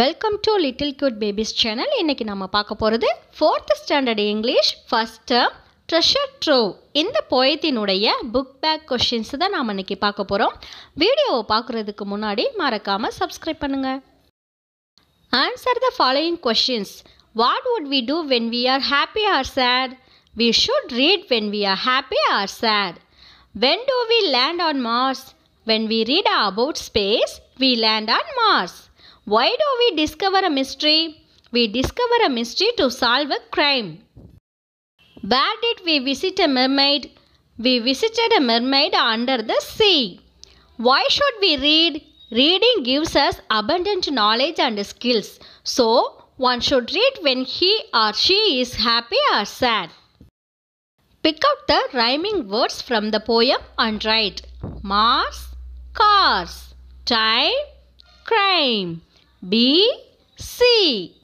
Welcome to little cute babies channel இன்றைக்கி நம்ம பார்க்க போகிறது fourth standard English first term treasure trove இந்த போயத்தினுடைய புக் பேக் கொஷின்ஸ் தான் நாம் இன்றைக்கி பார்க்க போகிறோம் வீடியோவை பார்க்குறதுக்கு முன்னாடி மறக்காமல் சப்ஸ்கிரைப் பண்ணுங்கள் answer the following questions what would we do when we are happy or sad we should read when we are happy or sad when do we land on Mars when we read about space we land on Mars Why do we discover a mystery? We discover a mystery to solve a crime. Where did we visit a mermaid? We visited a mermaid under the sea. Why should we read? Reading gives us abundant knowledge and skills. So, one should read when he or she is happy or sad. Pick out the rhyming words from the poem and write Mars, Cars, Time, Crime. B C